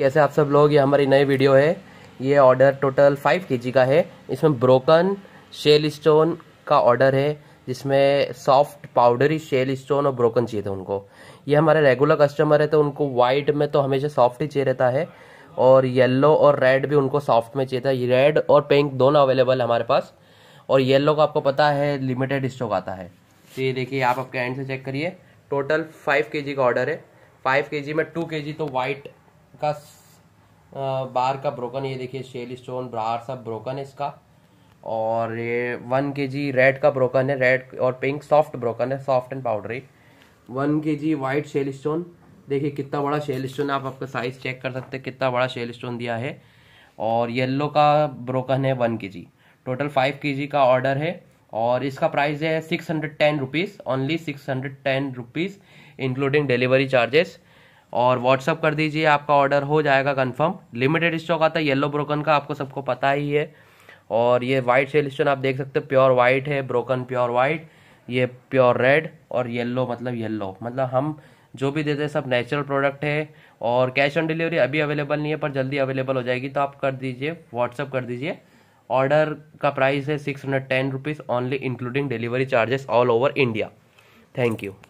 कैसे आप सब लोग ये हमारी नई वीडियो है ये ऑर्डर टोटल फाइव के का है इसमें ब्रोकन शेल स्टोन का ऑर्डर है जिसमें सॉफ्ट पाउडरी शेल स्टोन और ब्रोकन चाहिए थे उनको ये हमारे रेगुलर कस्टमर है तो उनको वाइट में तो हमेशा सॉफ्ट ही चाहिए रहता है और येलो और रेड भी उनको सॉफ्ट में चाहिए था रेड और पिंक दोनों अवेलेबल है हमारे पास और येलो का आपको पता है लिमिटेड स्टॉक आता है तो ये देखिए आप आपके एंड से चेक करिए टोटल फाइव के का ऑर्डर है फाइव के में टू के तो वाइट इसका बार का ब्रोकन ये देखिए शेल स्टोन ब्रार सब ब्रोकन है इसका और ये वन के जी रेड का ब्रोकन है रेड और पिंक सॉफ्ट ब्रोकन है soft and powdery one K G white shell stone देखिए कितना बड़ा शेल स्टोन आप आपका साइज़ चेक कर सकते हैं कितना बड़ा शेल स्टोन दिया है और येल्लो का ब्रोकन है वन के जी टोटल फाइव के जी का ऑर्डर है और इसका प्राइस है six hundred ten rupees only six hundred ten rupees including delivery charges और व्हाट्सअप कर दीजिए आपका ऑर्डर हो जाएगा कंफर्म लिमिटेड स्टॉक आता है येलो ब्रोकन का आपको सबको पता ही है और ये वाइट सेल स्टोन आप देख सकते हो प्योर वाइट है ब्रोकन प्योर वाइट ये प्योर रेड और येल्लो मतलब येल्लो मतलब हम जो भी देते हैं सब नेचुरल प्रोडक्ट है और कैश ऑन डिलीवरी अभी अवेलेबल नहीं है पर जल्दी अवेलेबल हो जाएगी तो आप कर दीजिए व्हाट्सअप कर दीजिए ऑर्डर का प्राइस है six hundred ten rupees only including delivery charges all over India thank you